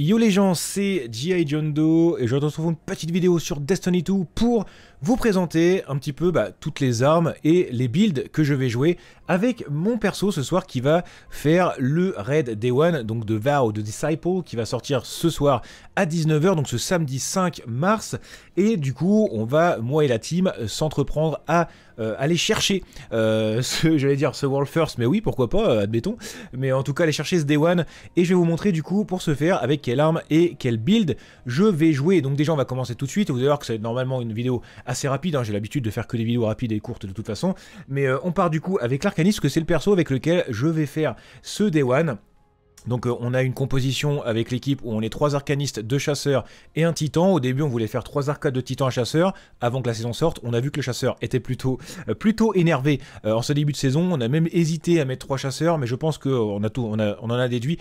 Yo les gens, c'est G.I. John Doe et je retrouve une petite vidéo sur Destiny 2 pour vous présenter un petit peu bah, toutes les armes et les builds que je vais jouer avec mon perso ce soir qui va faire le raid Day One, donc de Vow, de Disciple, qui va sortir ce soir à 19h, donc ce samedi 5 mars. Et du coup, on va, moi et la team, euh, s'entreprendre à euh, aller chercher euh, ce, j'allais dire, ce World First, mais oui, pourquoi pas, admettons. Mais en tout cas, aller chercher ce Day One. Et je vais vous montrer du coup, pour ce faire, avec quelle arme et quel build je vais jouer. Donc déjà, on va commencer tout de suite. Vous allez voir que c'est normalement une vidéo assez rapide. Hein. J'ai l'habitude de faire que des vidéos rapides et courtes de toute façon. Mais euh, on part du coup avec l'Arcaniste, que c'est le perso avec lequel je vais faire ce Day One. Donc euh, on a une composition avec l'équipe où on est trois arcanistes, deux chasseurs et un titan. Au début on voulait faire trois arcades de titan à chasseur. Avant que la saison sorte, on a vu que le chasseur était plutôt, euh, plutôt énervé en ce début de saison. On a même hésité à mettre trois chasseurs, mais je pense qu'on on, on en a déduit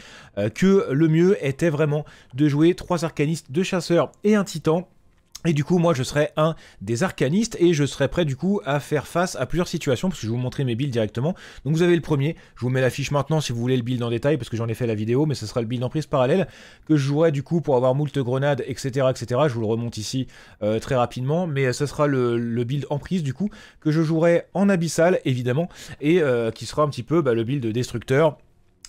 que le mieux était vraiment de jouer trois arcanistes, deux chasseurs et un titan et du coup, moi, je serai un des arcanistes et je serai prêt, du coup, à faire face à plusieurs situations parce que je vais vous montrer mes builds directement. Donc, vous avez le premier. Je vous mets la fiche maintenant si vous voulez le build en détail parce que j'en ai fait la vidéo, mais ce sera le build en prise parallèle que je jouerai, du coup, pour avoir moult grenades, etc., etc. Je vous le remonte ici euh, très rapidement, mais euh, ce sera le, build en prise, du coup, que je jouerai en abyssal, évidemment, et euh, qui sera un petit peu bah, le build destructeur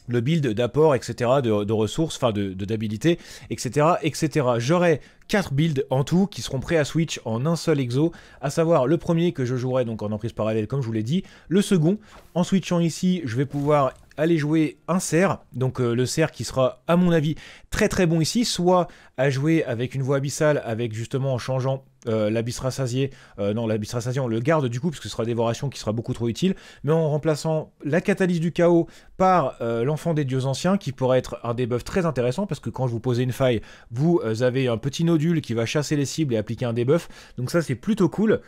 le build d'apport, etc., de, ressources, enfin de, d'habilité, etc., etc. J'aurai 4 builds en tout qui seront prêts à switch en un seul exo, à savoir le premier que je jouerai donc en emprise parallèle, comme je vous l'ai dit, le second, en switchant ici, je vais pouvoir aller jouer un cerf, donc euh, le cerf qui sera à mon avis très très bon ici, soit à jouer avec une voix abyssale, avec justement en changeant euh, l'abysse rassasié, euh, non, l'abysse rassasié, on le garde du coup, parce que ce sera dévoration qui sera beaucoup trop utile, mais en remplaçant la catalyse du chaos par euh, l'enfant des dieux anciens, qui pourrait être un debuff très intéressant, parce que quand je vous posez une faille, vous euh, avez un petit nodule qui va chasser les cibles et appliquer un debuff, donc ça c'est plutôt cool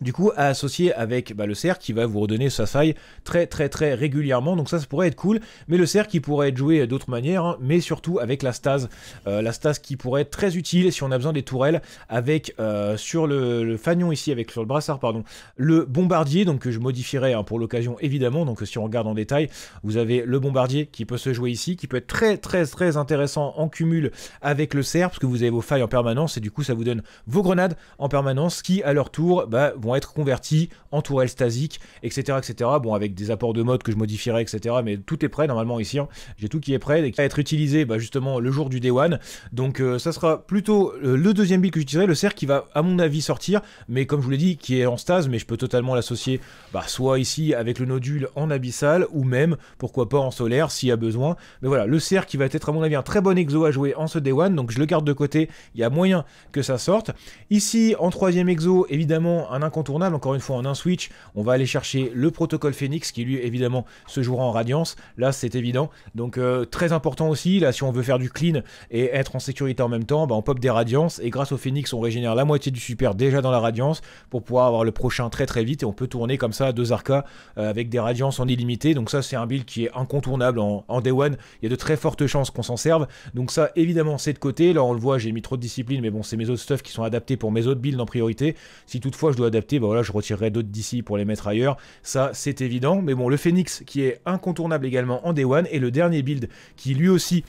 du coup à associer avec bah, le cerf qui va vous redonner sa faille très très très régulièrement donc ça ça pourrait être cool mais le cerf qui pourrait être joué d'autres manières hein, mais surtout avec la stase euh, la stase qui pourrait être très utile si on a besoin des tourelles avec euh, sur le, fanion ici avec sur le brassard pardon le bombardier donc que je modifierai hein, pour l'occasion évidemment donc si on regarde en détail vous avez le bombardier qui peut se jouer ici qui peut être très très très intéressant en cumul avec le cerf parce que vous avez vos failles en permanence et du coup ça vous donne vos grenades en permanence qui à leur tour bah, vont être convertis en tourelle stasique, etc., etc. Bon, avec des apports de mode que je modifierai, etc. Mais tout est prêt normalement ici. Hein. J'ai tout qui est prêt et qui va être utilisé bah, justement le jour du day one. Donc euh, ça sera plutôt euh, le deuxième build que j'utiliserai, le cerf qui va à mon avis sortir, mais comme je vous l'ai dit, qui est en stase, mais je peux totalement l'associer bah, soit ici avec le nodule en abyssal ou même pourquoi pas en solaire s'il y a besoin. Mais voilà, le cerf qui va être à mon avis un très bon exo à jouer en ce day one, donc je le garde de côté. Il y a moyen que ça sorte. Ici en troisième exo, évidemment un incontournable. Encore une fois, en un switch, on va aller chercher le protocole Phoenix qui, lui, évidemment, se jouera en Radiance. Là, c'est évident. Donc, euh, très important aussi. Là, si on veut faire du clean et être en sécurité en même temps, bah, on pop des Radiances. Et grâce au Phoenix, on régénère la moitié du super déjà dans la Radiance pour pouvoir avoir le prochain très très vite. Et on peut tourner comme ça deux arcas euh, avec des Radiances en illimité. Donc, ça, c'est un build qui est incontournable en, en day one. Il y a de très fortes chances qu'on s'en serve. Donc, ça, évidemment, c'est de côté. Là, on le voit, j'ai mis trop de discipline, mais bon, c'est mes autres stuff qui sont adaptés pour mes autres builds en priorité. Si toutefois je dois adapter bah voilà, je retirerai d'autres d'ici pour les mettre ailleurs. Ça, c'est évident. Mais bon, le Phoenix qui est incontournable également en Day One. Et le dernier build qui lui aussi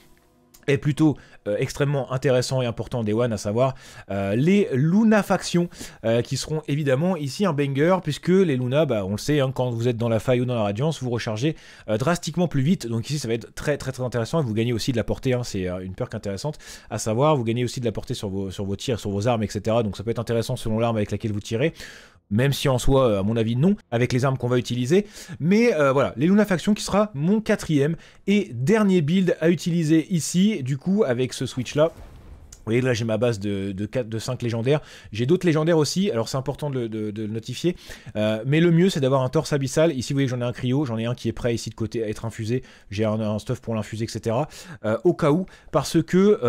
est plutôt euh, extrêmement intéressant et important des One, à savoir euh, les Luna factions, euh, qui seront évidemment ici un banger, puisque les Luna, bah, on le sait, hein, quand vous êtes dans la faille ou dans la radiance, vous rechargez drastiquement plus vite, donc ici ça va être très très très intéressant, et vous gagnez aussi de la portée, hein. c'est une perk intéressante, à savoir vous gagnez aussi de la portée sur vos, sur vos tirs, sur vos armes, etc., donc ça peut être intéressant selon l'arme avec laquelle vous tirez, même si en soi, euh, à mon avis, non, avec les armes qu'on va utiliser. Mais euh, voilà, les Luna Faction qui sera mon quatrième et dernier build à utiliser ici, du coup, avec ce switch-là. Vous voyez, là, j'ai ma base de, 5 légendaires. J'ai d'autres légendaires aussi, alors c'est important de, le notifier. Euh, mais le mieux, c'est d'avoir un torse abyssal. Ici, vous voyez, j'en ai un cryo, j'en ai un qui est prêt ici de côté à être infusé. J'ai un, stuff pour l'infuser, etc. au cas où, parce que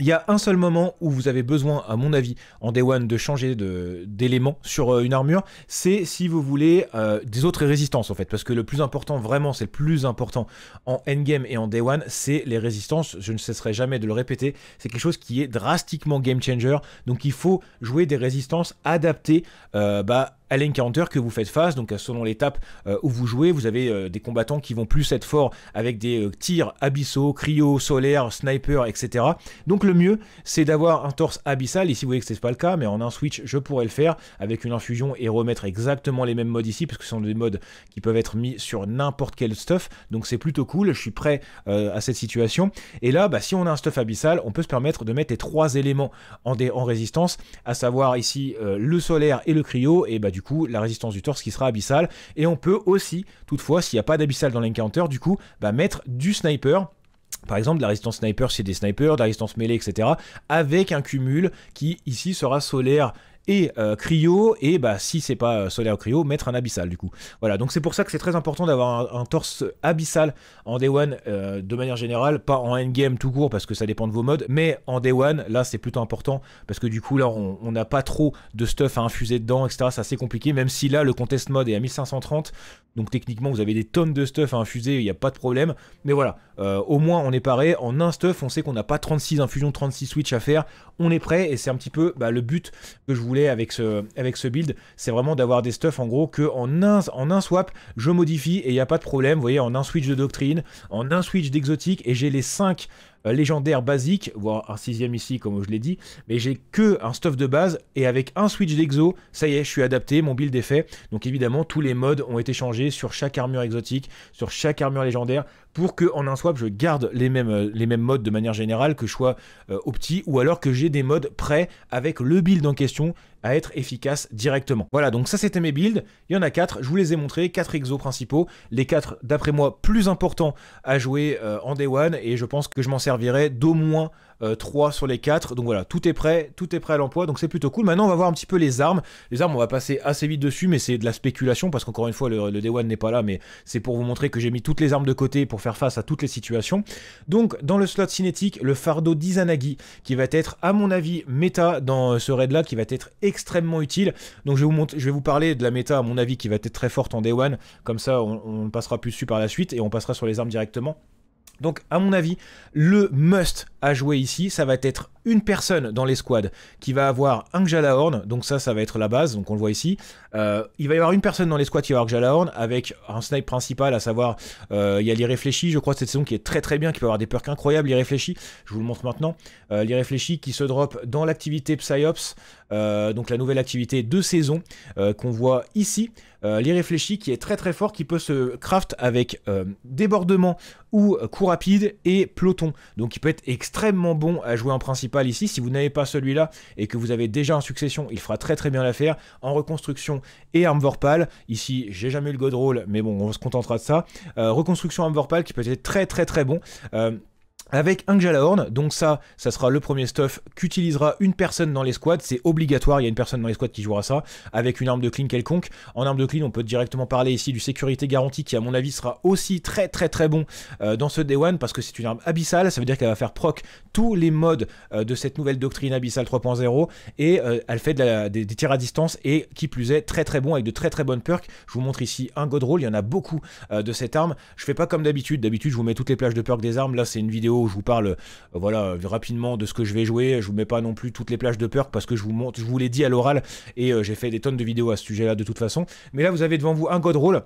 il y a un seul moment où vous avez besoin, à mon avis, en Day One, de changer d'élément sur euh, une armure, c'est si vous voulez euh, des autres résistances en fait, parce que le plus important, vraiment, c'est le plus important en endgame et en Day One, c'est les résistances. Je ne cesserai jamais de le répéter, c'est quelque chose qui est drastiquement game changer, donc il faut jouer des résistances adaptées, euh, bah à l'encounter que vous faites face. Donc selon l'étape euh, où vous jouez, vous avez euh, des combattants qui vont plus être forts avec des euh, tirs abyssaux, cryo, solaire, sniper, etc. Donc le mieux, c'est d'avoir un torse abyssal. Ici, vous voyez que c'est pas le cas, mais en un switch, je pourrais le faire avec une infusion et remettre exactement les mêmes modes ici, parce que ce sont des modes qui peuvent être mis sur n'importe quel stuff. Donc c'est plutôt cool. Je suis prêt à cette situation. Et là, bah, si on a un stuff abyssal, on peut se permettre de mettre les trois éléments en, en résistance, à savoir ici le solaire et le cryo, et bah du du coup la résistance du torse qui sera abyssal Et on peut aussi, toutefois, s'il n'y a pas d'abyssal dans l'encounter, du coup, bah, mettre du sniper par exemple, de la résistance sniper, c'est des snipers, de la résistance mêlée, etc. Avec un cumul qui, ici, sera solaire et euh, cryo, et bah, si c'est pas euh, solaire cryo, mettre un abyssal du coup. Voilà, donc c'est pour ça que c'est très important d'avoir un, torse abyssal en day one euh, de manière générale, pas en game tout court parce que ça dépend de vos modes, mais en day one, là c'est plutôt important parce que du coup là on n'a pas trop de stuff à infuser dedans, etc. C'est assez compliqué, même si là le contest mode est à 1530, donc techniquement vous avez des tonnes de stuff à infuser, il n'y a pas de problème, mais voilà, au moins on est paré, en un stuff on sait qu'on n'a pas 36 infusions, 36 switch à faire, on est prêt et c'est un petit peu bah, le but que je voulais avec ce, avec ce build, c'est vraiment d'avoir des stuff en gros que en un, en un swap, je modifie et il n'y a pas de problème. Vous voyez, en un switch de doctrine, en un switch d'exotique, et j'ai les 5 euh, légendaires basiques, voire un sixième ici, comme je l'ai dit, mais j'ai que un stuff de base, et avec un switch d'exo, ça y est, je suis adapté, mon build est fait. Donc évidemment, tous les modes ont été changés sur chaque armure exotique, sur chaque armure légendaire, pour que en un swap je garde les mêmes, euh, les mêmes modes de manière générale, que je sois euh, ou alors que j'ai des modes prêts avec le build en question à être efficace directement. Voilà, donc ça c'était mes builds, il y en a 4, je vous les ai montrés, 4 exos principaux, les 4 d'après moi plus importants à jouer euh, en day one et je pense que je m'en servirai d'au moins 3 euh, sur les 4. Donc voilà, tout est prêt, tout est prêt à l'emploi, donc c'est plutôt cool. Maintenant, on va voir un petit peu les armes. Les armes, on va passer assez vite dessus, mais c'est de la spéculation parce qu'encore une fois, le, le Day n'est pas là, mais c'est pour vous montrer que j'ai mis toutes les armes de côté pour faire face à toutes les situations. Donc, dans le slot cinétique, le fardeau d'Izanagi qui va être, à mon avis, méta dans euh, ce raid là, qui va être extrêmement utile. Donc, je vais vous, je vais vous parler de la méta, à mon avis, qui va être très forte en Day One. Comme ça, on, on passera plus dessus par la suite et on passera sur les armes directement. Donc, à mon avis, le must à jouer ici, ça va être une personne dans l'escouade qui va avoir un Gjalahorn, donc ça, ça va être la base, donc on le voit ici. Euh, il va y avoir une personne dans squads qui va avoir Gjalahorn avec un snipe principal, à savoir, euh, il y a l'irréfléchi, je crois, cette saison qui est très très bien, qui peut avoir des perks incroyables, l'irréfléchi, je vous le montre maintenant, euh, l'irréfléchi qui se drop dans l'activité Psyops, euh, donc la nouvelle activité de saison qu'on voit ici. l'irréfléchi qui est très très fort, qui peut se craft avec débordement ou coup rapide et peloton, donc il peut être extrêmement bon à jouer en principal ici. Si vous n'avez pas celui-là et que vous avez déjà en succession, il fera très très bien l'affaire. En reconstruction et arme vorpal. Ici, j'ai jamais eu le god roll, mais bon, on se contentera de ça. Euh, reconstruction arme vorpal qui peut être très très très bon. Euh, avec un Jalahorn, donc ça, ça sera le premier stuff qu'utilisera une personne dans les squads, c'est obligatoire, il y a une personne dans les squads qui jouera ça, avec une arme de clean quelconque. En arme de clean, on peut directement parler ici du sécurité garantie, qui à mon avis sera aussi très très très bon euh, dans ce Day One, parce que c'est une arme abyssale, ça veut dire qu'elle va faire proc tous les modes euh, de cette nouvelle doctrine abyssale 3.0, et euh, elle fait des, tirs à distance, et qui plus est, très très bon, avec de très très bonnes perks. Je vous montre ici un God Roll, il y en a beaucoup de cette arme. Je fais pas comme d'habitude, d'habitude je vous mets toutes les plages de perks des armes, là c'est une vidéo je vous parle euh, voilà, rapidement de ce que je vais jouer. Je vous mets pas non plus toutes les plages de peur parce que je vous je vous l'ai dit à l'oral et euh, j'ai fait des tonnes de vidéos à ce sujet-là de toute façon. Mais là, vous avez devant vous un God Roll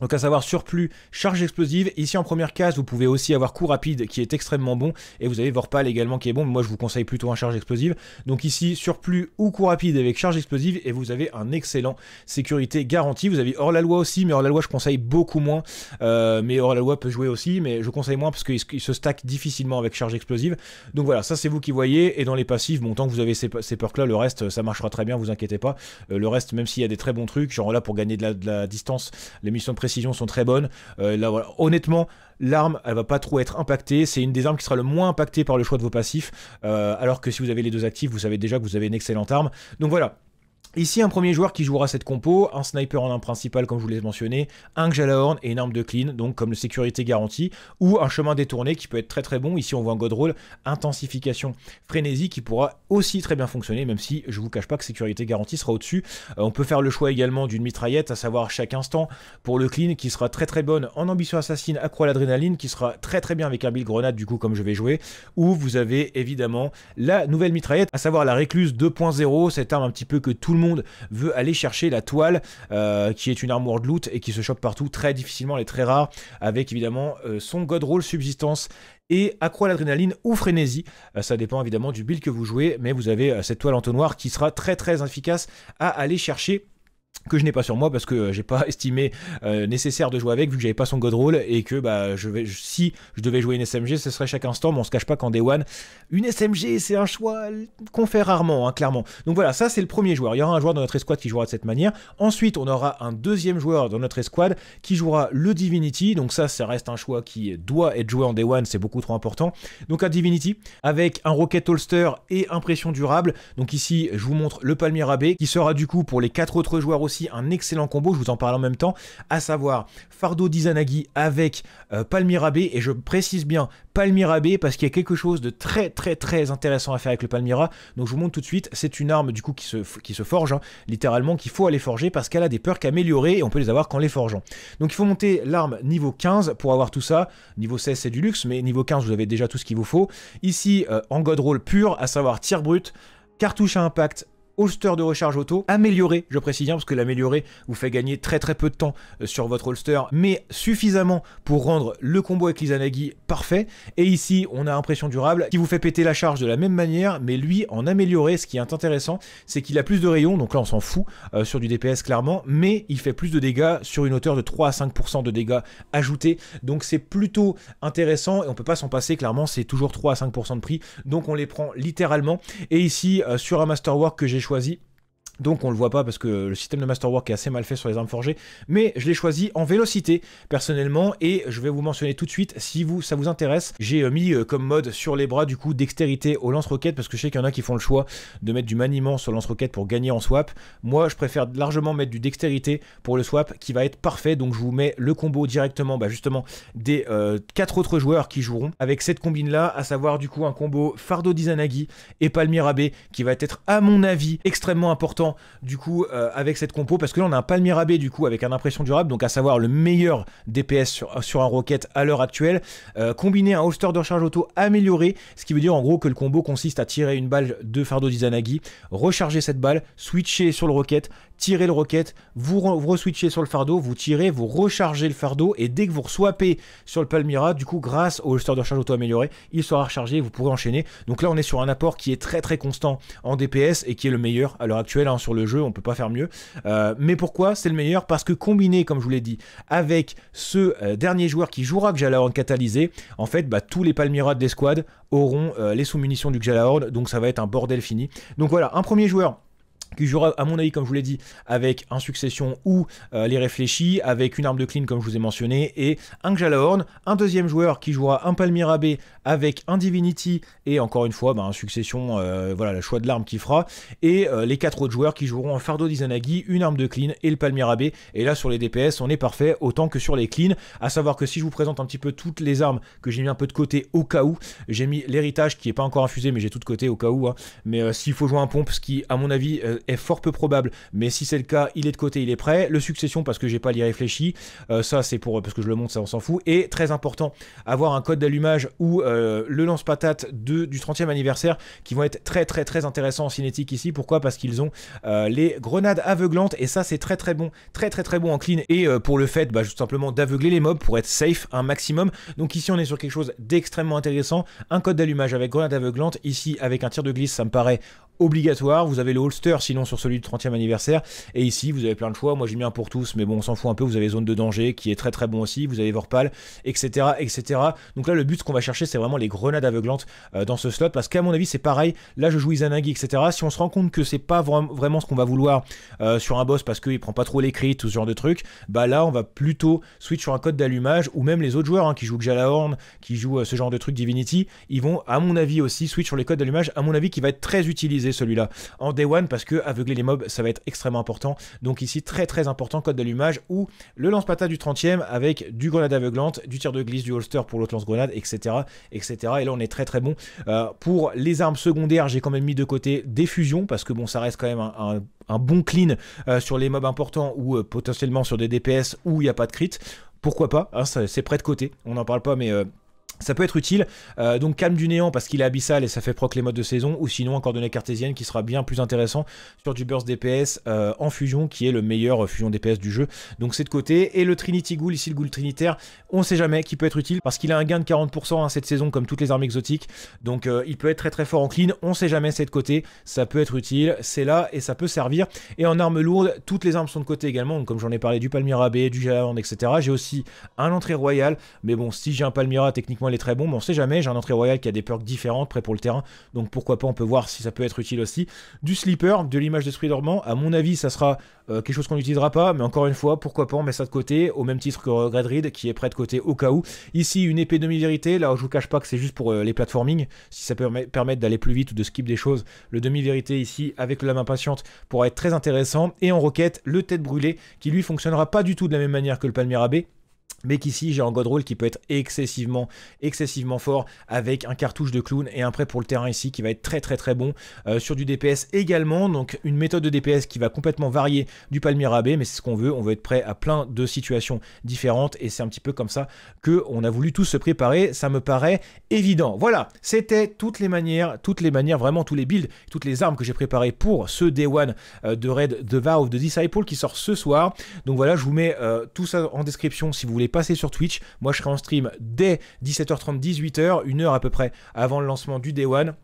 donc à savoir surplus, charge explosive. Ici en première case, vous pouvez aussi avoir coup rapide qui est extrêmement bon. Et vous avez Vorpal également qui est bon. Moi je vous conseille plutôt un charge explosive. Donc ici surplus ou coup rapide avec charge explosive. Et vous avez un excellent sécurité garantie. Vous avez hors la loi aussi, mais hors la loi je conseille beaucoup moins. Euh, mais hors la loi peut jouer aussi, mais je conseille moins parce qu'il se stack difficilement avec charge explosive. Donc voilà, ça c'est vous qui voyez. Et dans les passifs, bon tant que vous avez ces, ces perks là, le reste ça marchera très bien, vous inquiétez pas. Euh, le reste, même s'il y a des très bons trucs, genre là pour gagner de la, de la distance, les missions de sont très bonnes. Euh, là, Honnêtement, l'arme, elle va pas trop être impactée. C'est une des armes qui sera le moins impactée par le choix de vos passifs. Euh, alors que si vous avez les deux actifs, vous savez déjà que vous avez une excellente arme. Donc voilà, Ici, un premier joueur qui jouera cette compo, un sniper en arme principal comme je vous l'ai mentionné, un Gjalahorn et une arme de clean, donc comme le sécurité garantie, ou un chemin détourné qui peut être très très bon. Ici, on voit un God Roll, intensification frénésie qui pourra aussi très bien fonctionner, même si je vous cache pas que sécurité garantie sera au-dessus. Euh, on peut faire le choix également d'une mitraillette, à savoir chaque instant, pour le clean, qui sera très très bonne en ambition assassine, accro à l'adrénaline, qui sera très très bien avec un build grenade, du coup, comme je vais jouer, ou vous avez évidemment la nouvelle mitraillette, à savoir la récluse 2.0, cette arme un petit peu que tout le monde veut aller chercher la toile euh, qui est une armoire de loot et qui se chope partout très difficilement, et très rare, avec évidemment euh, son God Roll Subsistance et accroît l'adrénaline ou frénésie. Euh, ça dépend évidemment du build que vous jouez, mais vous avez cette toile en tonnoir qui sera très très efficace à aller chercher que je n'ai pas sur moi parce que euh, j'ai pas estimé euh, nécessaire de jouer avec vu que j'avais pas son god roll et que bah je vais si je devais jouer une SMG ce serait chaque instant mais on se cache pas qu'en day one une SMG c'est un choix qu'on fait rarement hein, clairement donc voilà ça c'est le premier joueur il y aura un joueur dans notre escouade qui jouera de cette manière ensuite on aura un deuxième joueur dans notre escouade qui jouera le Divinity donc ça ça reste un choix qui doit être joué en day one c'est beaucoup trop important donc un Divinity avec un Rocket Holster et impression durable donc ici je vous montre le palmier AB qui sera du coup pour les quatre autres joueurs aussi un excellent combo, je vous en parle en même temps, à savoir Fardo d'Izanagi avec euh, Palmira b et je précise bien b parce qu'il y a quelque chose de très très très intéressant à faire avec le Palmira, donc je vous montre tout de suite, c'est une arme du coup qui se, qui se forge, hein, littéralement qu'il faut aller forger parce qu'elle a des perks améliorés et on peut les avoir qu'en les forgeant. Donc il faut monter l'arme niveau 15 pour avoir tout ça, niveau 16 c'est du luxe, mais niveau 15 vous avez déjà tout ce qu'il vous faut. Ici, euh, en god roll pur, à savoir tir brut, cartouche à impact, holster de recharge auto, amélioré, je précise bien, parce que l'amélioré vous fait gagner très très peu de temps euh, sur votre holster, mais suffisamment pour rendre le combo avec l'Izanagi parfait. Et ici, on a impression durable qui vous fait péter la charge de la même manière, mais lui en amélioré. Ce qui est intéressant, c'est qu'il a plus de rayons, donc là on s'en fout euh, sur du DPS clairement, mais il fait plus de dégâts sur une hauteur de 3 à 5% de dégâts ajoutés. Donc c'est plutôt intéressant et on peut pas s'en passer, clairement, c'est toujours 3 à 5% de prix, donc on les prend littéralement. Et ici, euh, sur un Masterwork que j'ai choisis donc on le voit pas parce que le système de Masterwork est assez mal fait sur les armes forgées, mais je l'ai choisi en vélocité personnellement et je vais vous mentionner tout de suite si vous ça vous intéresse. J'ai euh, mis euh, comme mode sur les bras du coup dextérité au lance-roquette parce que je sais qu'il y en a qui font le choix de mettre du maniement sur lance-roquette pour gagner en swap. Moi je préfère largement mettre du dextérité pour le swap qui va être parfait donc je vous mets le combo directement bah, justement des 4 euh, quatre autres joueurs qui joueront avec cette combine là à savoir du coup un combo Fardo Dizanagi et B qui va être à mon avis extrêmement important du coup euh, avec cette compo parce que là on a un rabais du coup avec un impression durable, donc à savoir le meilleur DPS sur, un rocket à l'heure actuelle, euh, combiner un holster de recharge auto amélioré, ce qui veut dire en gros que le combo consiste à tirer une balle de fardeau d'Izanagi, recharger cette balle, switcher sur le rocket, tirez le rocket, vous, re vous sur le fardeau, vous tirez, vous rechargez le fardeau, et dès que vous swappez sur le Palmyra, du coup, grâce au holster de charge auto-amélioré, il sera rechargé, vous pourrez enchaîner. Donc là, on est sur un apport qui est très très constant en DPS et qui est le meilleur à l'heure actuelle hein, sur le jeu, on peut pas faire mieux. Euh, mais pourquoi c'est le meilleur Parce que combiné, comme je vous l'ai dit, avec ce euh, dernier joueur qui jouera Gjalahorn catalysé, en fait, bah, tous les Palmyra des squads auront euh, les sous-munitions du Gjalahorn, donc ça va être un bordel fini. Donc voilà, un premier joueur qui jouera à mon avis comme je vous l'ai dit avec un succession ou euh, les réfléchis avec une arme de clean comme je vous ai mentionné et un Jalahorn, un deuxième joueur qui jouera un Palmyra B avec un Divinity et encore une fois bah, un succession euh, voilà le choix de l'arme qu'il fera et euh, les quatre autres joueurs qui joueront un fardeau d'Izanagi, une arme de clean et le Palmyra B et là sur les DPS on est parfait autant que sur les clean à savoir que si je vous présente un petit peu toutes les armes que j'ai mis un peu de côté au cas où j'ai mis l'héritage qui n'est pas encore infusé mais j'ai tout de côté au cas où hein, mais s'il faut jouer un pompe ce qui à mon avis est fort peu probable. Mais si c'est le cas, il est de côté, il est prêt. Le succession, parce que j'ai pas l'y réfléchi. Euh, ça, c'est pour parce que je le montre, ça on s'en fout. Et très important, avoir un code d'allumage ou euh, le lance-patate du 30e anniversaire qui vont être très très très intéressants en cinétique ici. Pourquoi Parce qu'ils ont euh, les grenades aveuglantes et ça c'est très très bon, très très très bon en clean et pour le fait bah, tout simplement d'aveugler les mobs pour être safe un maximum. Donc ici on est sur quelque chose d'extrêmement intéressant. Un code d'allumage avec grenade aveuglante, ici avec un tir de glisse ça me paraît obligatoire. Vous avez le holster sinon sur celui du 30e anniversaire. Et ici, vous avez plein de choix. Moi, j'ai mis un pour tous, mais bon, on s'en fout un peu. Vous avez Zone de Danger qui est très très bon aussi. Vous avez Vorpal, etc. etc. Donc là, le but, ce qu'on va chercher, c'est vraiment les grenades aveuglantes euh, dans ce slot. Parce qu'à mon avis, c'est pareil. Là, je joue Izanagi, etc. Si on se rend compte que c'est pas vraiment ce qu'on va vouloir euh, sur un boss parce qu'il prend pas trop les crits, tout ce genre de trucs, bah là, on va plutôt switch sur un code d'allumage ou même les autres joueurs hein, qui jouent Jalahorn qui jouent euh, ce genre de trucs Divinity, ils vont, à mon avis aussi, switch sur les codes d'allumage, à mon avis, qui va être très utilisé celui-là en day one parce que aveugler les mobs ça va être extrêmement important. Donc ici très très important code d'allumage ou le lance pata du 30 e avec du grenade aveuglante, du tir de glisse, du holster pour l'autre lance-grenade, etc., etc. Et là on est très très bon. Euh, pour les armes secondaires j'ai quand même mis de côté des fusions parce que bon ça reste quand même un, bon clean euh, sur les mobs importants ou euh, potentiellement sur des DPS où il n'y a pas de crit, pourquoi pas, hein, c'est prêt de côté, on n'en parle pas mais... Ça peut être utile, euh, donc calme du néant parce qu'il est abyssal et ça fait proc les modes de saison, ou sinon encore coordonnée cartésienne qui sera bien plus intéressant sur du burst DPS euh, en fusion, qui est le meilleur euh, fusion DPS du jeu, donc c'est de côté. Et le Trinity Ghoul, ici le Ghoul Trinitaire, on sait jamais qui peut être utile parce qu'il a un gain de 40% à hein, cette saison comme toutes les armes exotiques, donc il peut être très très fort en clean, on sait jamais c'est de côté, ça peut être utile, c'est là et ça peut servir. Et en armes lourdes, toutes les armes sont de côté également, donc, comme j'en ai parlé du Palmyra B, du Jaland, etc. J'ai aussi un entrée royale, mais bon, si j'ai un Palmyra techniquement elle est très bon, mais on sait jamais. J'ai un entrée royale qui a des perks différentes, prêt pour le terrain. Donc pourquoi pas, on peut voir si ça peut être utile aussi. Du sleeper, de l'image d'esprit dormant. À mon avis, ça sera euh, quelque chose qu'on n'utilisera pas, mais encore une fois, pourquoi pas, on met ça de côté, au même titre que Red Reed, qui est prêt de côté au cas où. Ici, une épée demi-vérité. Là, je vous cache pas que c'est juste pour euh, les platforming. Si ça permet permettre d'aller plus vite ou de skip des choses, le demi-vérité ici, avec la main patiente, pourra être très intéressant. Et en roquette, le tête brûlée, qui lui fonctionnera pas du tout de la même manière que le B mais qu'ici j'ai un God Roll qui peut être excessivement, excessivement fort avec un cartouche de clown et un prêt pour le terrain ici qui va être très très très bon euh, sur du DPS également. Donc une méthode de DPS qui va complètement varier du B, mais c'est ce qu'on veut. On veut être prêt à plein de situations différentes et c'est un petit peu comme ça que on a voulu tous se préparer. Ça me paraît évident. Voilà, c'était toutes les manières, toutes les manières, vraiment tous les builds, toutes les armes que j'ai préparées pour ce Day One euh, de Raid de Vow of the Disciple qui sort ce soir. Donc voilà, je vous mets euh, tout ça en description si vous voulez passer sur Twitch. Moi, je serai en stream dès 17h30, 18h, une heure à peu près avant le lancement du Day One.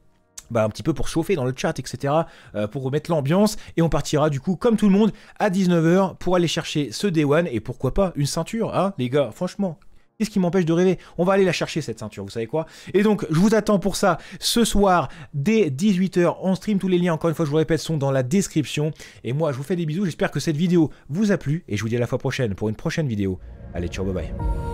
Bah, un petit peu pour chauffer dans le chat, etc., euh, pour remettre l'ambiance. Et on partira du coup, comme tout le monde, à 19h pour aller chercher ce Day One et pourquoi pas une ceinture, hein, les gars, franchement. Qu'est-ce qui m'empêche de rêver On va aller la chercher cette ceinture, vous savez quoi Et donc, je vous attends pour ça ce soir dès 18h. en stream tous les liens, encore une fois, je vous répète, sont dans la description. Et moi, je vous fais des bisous. J'espère que cette vidéo vous a plu. Et je vous dis à la fois prochaine pour une prochaine vidéo. Allez, ciao, bye bye.